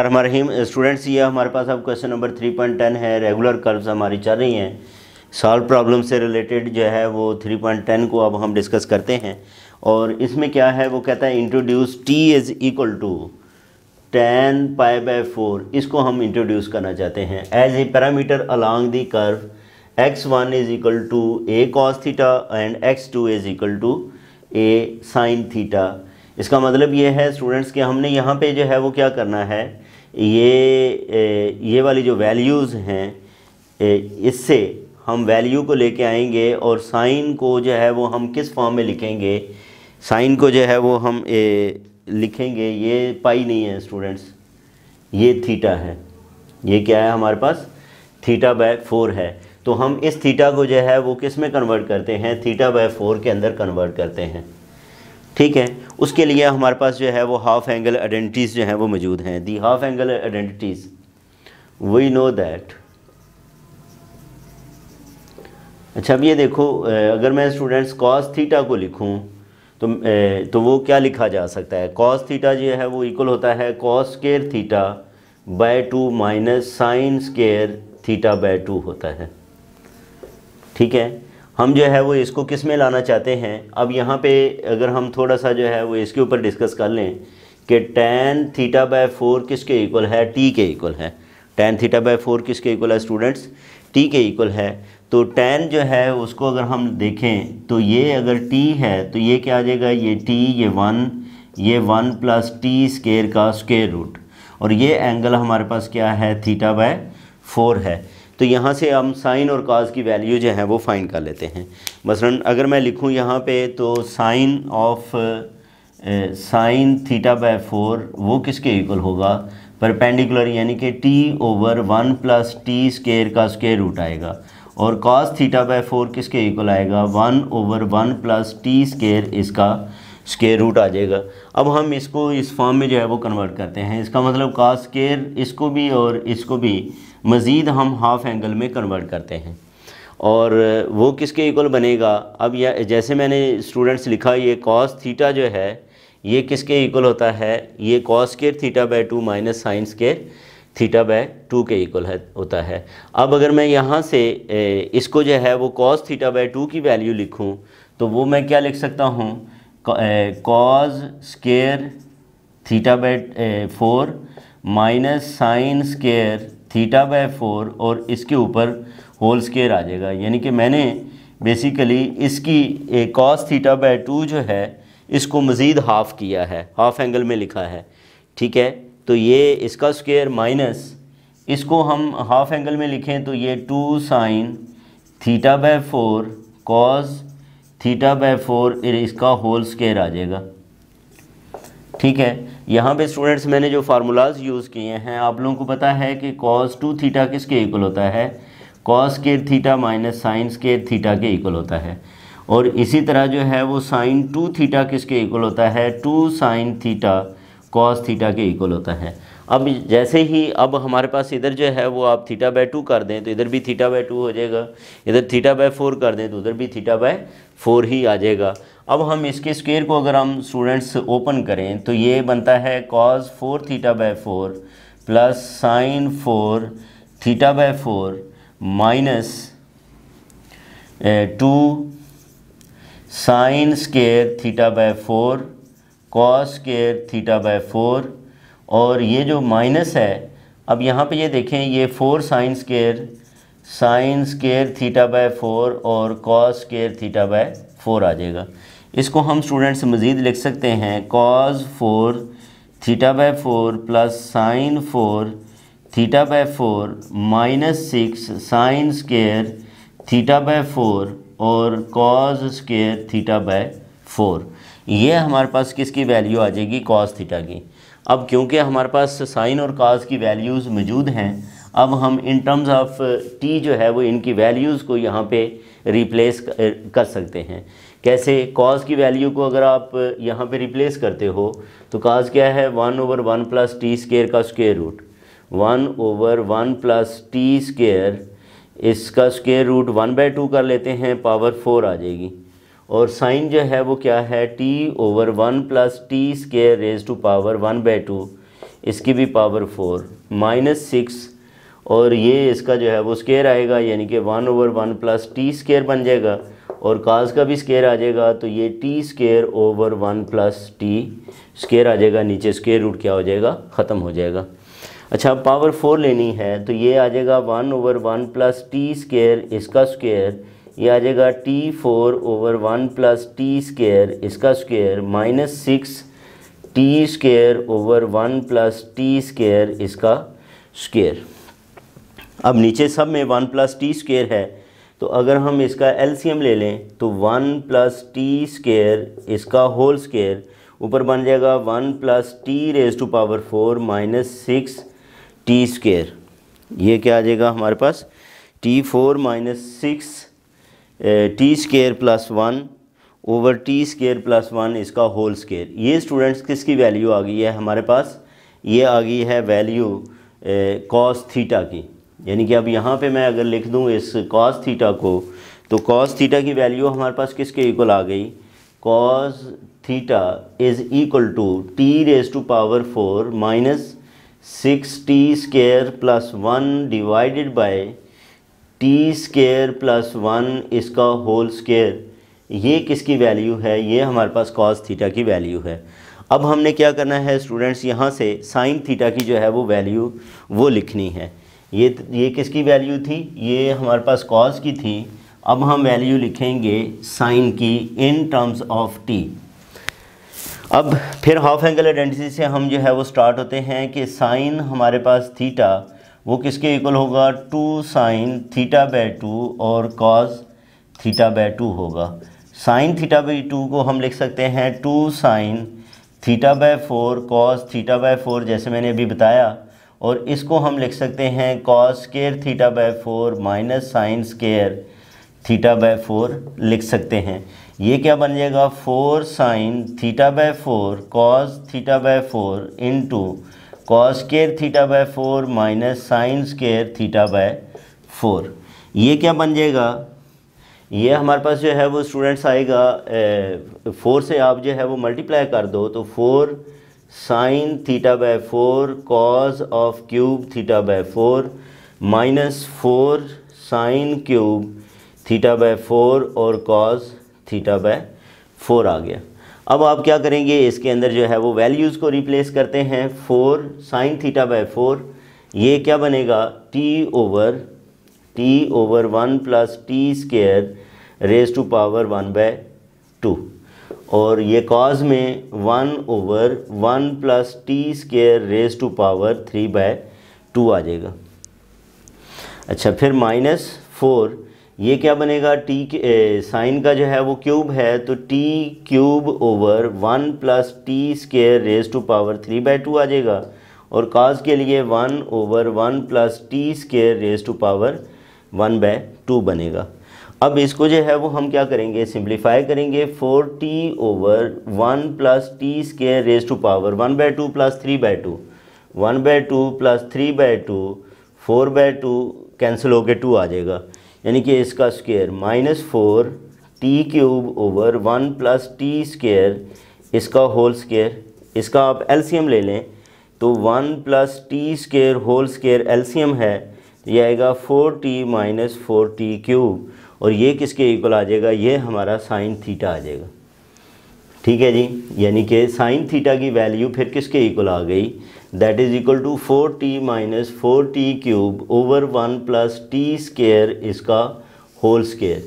रहीम students ये हमारे पास अब question number three point ten है रेगुलर कर्व्स हमारी चल रही हैं सॉल्व प्रॉब्लम से रिलेटेड जो है वो थ्री पॉइंट टेन को अब हम डिस्कस करते हैं और इसमें क्या है वो कहता है introduce t is equal to tan pi by four इसको हम इंट्रोड्यूस करना चाहते हैं as a parameter along the curve x one is equal to a cos theta and x two is equal to a sine theta इसका मतलब ये है students कि हमने यहाँ पे जो है वो क्या करना है ये ये वाली जो वैल्यूज़ हैं इससे हम वैल्यू को लेके आएंगे और साइन को जो है वो हम किस फॉर्म में लिखेंगे साइन को जो है वो हम ए, लिखेंगे ये पाई नहीं है स्टूडेंट्स ये थीटा है ये क्या है हमारे पास थीटा बाय फोर है तो हम इस थीटा को जो है वो किस में कन्वर्ट करते हैं थीटा बाय फोर के अंदर कन्वर्ट करते हैं ठीक है उसके लिए हमारे पास जो है वो हाफ एंगल आइडेंटिटीज़ जो हैं वो मौजूद हैं the half angle identities we know that अच्छा अब ये देखो अगर मैं स्टूडेंट्स कॉस थीटा को लिखूं तो तो वो क्या लिखा जा सकता है कॉस थीटा जो है वो इक्वल होता है cos square theta bye two minus sine square theta bye two होता है ठीक है हम जो है वो इसको किस में लाना चाहते हैं अब यहाँ पे अगर हम थोड़ा सा जो है वो इसके ऊपर डिस्कस कर लें कि टेन थीटा बाय फोर किसके इक्वल है टी के इक्वल है टेन थीटा बाय फोर किसके इक्वल है स्टूडेंट्स टी के इक्वल है तो टेन जो है उसको अगर हम देखें तो ये अगर टी है तो ये क्या आ जाएगा ये टी ये वन ये वन प्लस टी स्केयर का स्केयर रूट और ये एंगल हमारे पास क्या है थीटा बाय फोर है तो यहाँ से हम साइन और काज की वैल्यू जो है वो फ़ाइन कर लेते हैं मसलन अगर मैं लिखूँ यहाँ पे तो sine of sine theta by four वो किसके इक्वल होगा परपेंडिकुलर यानी कि t over one plus t square का स्केयर रूट आएगा और कॉस थीटा बाय फोर किसके इक्वल आएगा one over one plus t square इसका स्केयर रूट आ जाएगा अब हम इसको इस फॉर्म में जो है वो कन्वर्ट करते हैं इसका मतलब कॉस स्केयर इसको भी और इसको भी मज़ीद हम हाफ एंगल में कन्वर्ट करते हैं और वो किसके इक्वल बनेगा अब या जैसे मैंने स्टूडेंट्स लिखा ये कॉस थीटा जो है ये किसके इक्वल होता है ये cos square theta bye two minus sine square theta bye two के इक्वल है होता है अब अगर मैं यहाँ से इसको जो है वो कॉस थीटा बाय टू की वैल्यू लिखूँ तो वो मैं क्या लिख सकता हूँ cos square theta by four minus sine square theta by four और इसके ऊपर होल स्केयर आ जाएगा यानी कि मैंने बेसिकली इसकी कॉस थीटा बाय टू जो है इसको मज़ीद हाफ़ किया है हाफ एंगल में लिखा है ठीक है तो ये इसका स्केयर माइनस इसको हम हाफ एंगल में लिखें तो ये two sine theta by four cos theta by four इसका होल स्केयर आ जाएगा ठीक है यहाँ पे स्टूडेंट्स मैंने जो फार्मूलाज यूज़ किए हैं आप लोगों को पता है कि कॉस टू थीटा किसके इक्वल होता है कॉस के थीटा माइनस साइंस के थीटा के इक्वल होता है और इसी तरह जो है वो साइन टू थीटा किसके इक्वल होता है two sine theta cos theta के इक्वल होता है अब जैसे ही अब हमारे पास इधर जो है वो आप थीटा बाय टू कर दें तो इधर भी थीटा बाय टू हो जाएगा इधर थीटा बाय फोर कर दें तो उधर भी थीटा बाय फोर ही आ जाएगा अब हम इसके स्क्वेयर को अगर हम स्टूडेंट्स ओपन करें तो ये बनता है cos four theta by four plus sine four theta by four minus two sine square theta by four cos square theta by four और ये जो माइनस है अब यहाँ पे ये देखें ये four sine square sine square theta by four और cos square theta by four आ जाएगा इसको हम स्टूडेंट्स मज़ीद लिख सकते हैं cos four theta by four plus sine four theta by four minus six sine square theta by four और cos square theta by four ये हमारे पास किसकी वैल्यू आ जाएगी कॉस थीटा की अब क्योंकि हमारे पास साइन और काज की वैल्यूज़ मौजूद हैं अब हम इन टर्म्स ऑफ टी जो है वो इनकी वैल्यूज़ को यहाँ पे रिप्लेस uh, कर सकते हैं कैसे कॉज की वैल्यू को अगर आप uh, यहाँ पे रिप्लेस करते हो तो काज क्या है one over one plus t square का square root one over one plus t square इसका square root one by two कर लेते हैं पावर फोर आ जाएगी और साइन जो है वो क्या है t over one plus t square raise to power one by two इसकी भी पावर फोर माइनस सिक्स और ये इसका जो है वो स्केयर आएगा यानी कि one over one plus t square बन जाएगा और काज का भी स्केयर आ जाएगा तो ये t square over one plus t square आ जाएगा नीचे स्केयर रूट क्या हो जाएगा ख़त्म हो जाएगा अच्छा पावर फोर लेनी है तो ये आ जाएगा one over one plus t square इसका स्केयर ये आ जाएगा t four over one plus t square इसका square minus six t square over one plus t square इसका स्क्वेयर अब नीचे सब में वन प्लस टी स्केयर है तो अगर हम इसका एलसीएम ले लें तो वन प्लस टी स्केयर इसका होल स्केयर ऊपर बन जाएगा one plus t raise to power four minus six t square ये क्या आ जाएगा हमारे पास t four minus six t square plus one over t square plus one इसका होल स्केयर ये स्टूडेंट्स किसकी वैल्यू आ गई है हमारे पास ये आ गई है वैल्यू कॉस थीटा की यानी कि अब यहाँ पे मैं अगर लिख दूँ इस कॉस थीटा को तो कॉस थीटा की वैल्यू हमारे पास किसके इक्वल आ गई cos theta is equal to t raise to power four minus six t square plus one divided by t square plus one इसका होल स्केयर ये किसकी वैल्यू है ये हमारे पास कॉस थीटा की वैल्यू है अब हमने क्या करना है स्टूडेंट्स यहाँ से साइन थीटा की जो है वो वैल्यू वो लिखनी है ये ये किसकी वैल्यू थी ये हमारे पास कॉस की थी अब हम वैल्यू लिखेंगे साइन की इन टर्म्स ऑफ टी अब फिर हाफ एंगल आइडेंटिटी से हम जो है वो स्टार्ट होते हैं कि साइन हमारे पास थीटा वो किसके इक्वल होगा two sine theta bye two और कॉज थीटा बाय टू होगा साइन थीटा बाई टू को हम लिख सकते हैं two sine theta by four cos theta by four जैसे मैंने अभी बताया और इसको हम लिख सकते हैं cos square theta by four minus sine square theta by four लिख सकते हैं ये क्या बन जाएगा four sine theta by four cos theta by four into cos square theta by four minus sine square theta by four ये क्या बन जाएगा ये हमारे पास जो है वो स्टूडेंट्स आएगा फोर से आप जो है वो मल्टीप्लाई कर दो तो four sine theta by four cos of cube theta by four minus four sine cube theta by four और कॉज थीटा बाय फोर आ गया अब आप क्या करेंगे इसके अंदर जो है वो वैल्यूज़ को रिप्लेस करते हैं four sine theta by four ये क्या बनेगा t over t over one plus t square raise to power one by two और ये कॉज में one over one plus t square raise to power three by two आ जाएगा अच्छा फिर माइनस फोर ये क्या बनेगा टी साइन का जो है वो क्यूब है तो t cube over one plus t square raise to power three by two आ जाएगा और काज के लिए one over one plus t square raise to power one by two बनेगा अब इसको जो है वो हम क्या करेंगे सिंप्लीफाई करेंगे four t over one plus t square raise to power one by two plus three by two one by two plus three by two four by two cancel होकर टू आ जाएगा यानी कि इसका square minus four t cube over one plus t square इसका whole square इसका आप LCM ले लें तो one plus t square whole square LCM है तो ये आएगा four t minus four t cube और ये किसके इक्वल आ जाएगा ये हमारा साइन थीटा आ जाएगा ठीक है जी यानी कि साइन थीटा की वैल्यू फिर किसके इक्वल आ गई that is equal to four t minus four t cube over one plus t square इसका होल स्केयर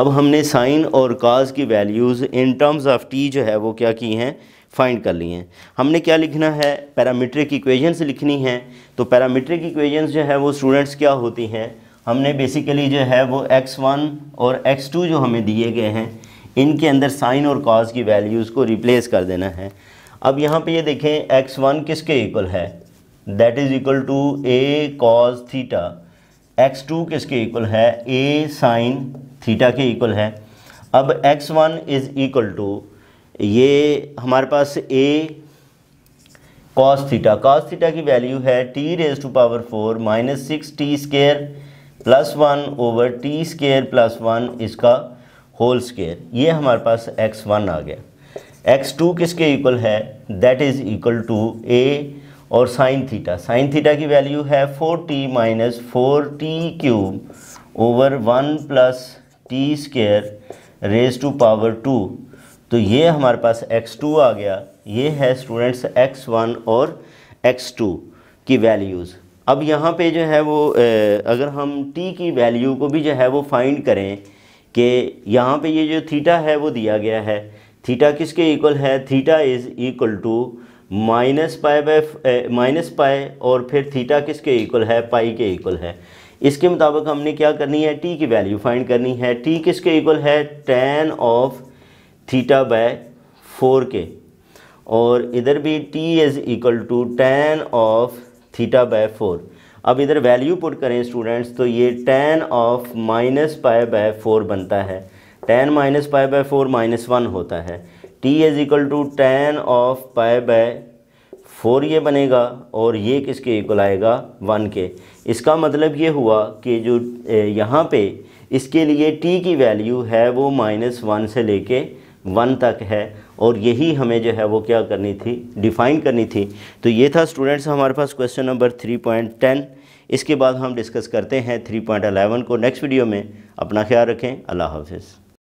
अब हमने साइन और काज की values in terms of t जो है वो क्या की हैं फाइंड कर ली हैं हमने क्या लिखना है पैरामीट्रिक इक्वेशंस लिखनी हैं तो पैरामीट्रिक इक्वेशंस जो है वो स्टूडेंट्स क्या होती हैं हमने बेसिकली जो है वो एक्स वन और एक्स टू जो हमें दिए गए हैं इनके अंदर साइन और काज की वैल्यूज़ को रिप्लेस कर देना है अब यहाँ पे ये देखें एक्स वन किसके इक्वल है that is equal to a cos theta x two किसके इक्वल है ए साइन थीटा के इक्वल है अब x one is equal to ये हमारे पास a cos theta cos theta की वैल्यू है t raise to power four minus six t square plus one over t square plus one इसका whole square ये हमारे पास एक्स वन आ गया एक्स टू किसके इक्वल है that is equal to a और साइन थीटा साइन थीटा की वैल्यू है four t minus four t cube over one plus t square raise to power two तो ये हमारे पास एक्स टू आ गया ये है स्टूडेंट्स एक्स वन और एक्स टू की वैल्यूज़ अब यहाँ पे जो है वो अगर हम टी की वैल्यू को भी जो है वो फाइंड करें कि यहाँ पे ये जो थीटा है वो दिया गया है थीटा किसके इक्वल है theta is equal to minus pi by minus pi और फिर थीटा किसके इक्वल है पाई के इक्वल है इसके मुताबिक हमने क्या करनी है टी की वैल्यू फाइंड करनी है टी किसके इक्वल है tan of theta by four के और इधर भी T is equal to tan of theta by four अब इधर वैल्यू पुट करें स्टूडेंट्स तो ये tan of minus pi by four बनता है tan minus pi by four minus one होता है T is equal to tan of pi by four ये बनेगा और ये किसके इक्वल आएगा वन के इसका मतलब ये हुआ कि जो यहाँ पे इसके लिए टी की वैल्यू है वो माइनस वन से लेके वन तक है और यही हमें जो है वो क्या करनी थी डिफ़ाइन करनी थी तो ये था स्टूडेंट्स हमारे पास question number three point ten इसके बाद हम डिस्कस करते हैं थ्री पॉइंट अलेवन को नेक्स्ट वीडियो में अपना ख्याल रखें अल्लाह हाफिज़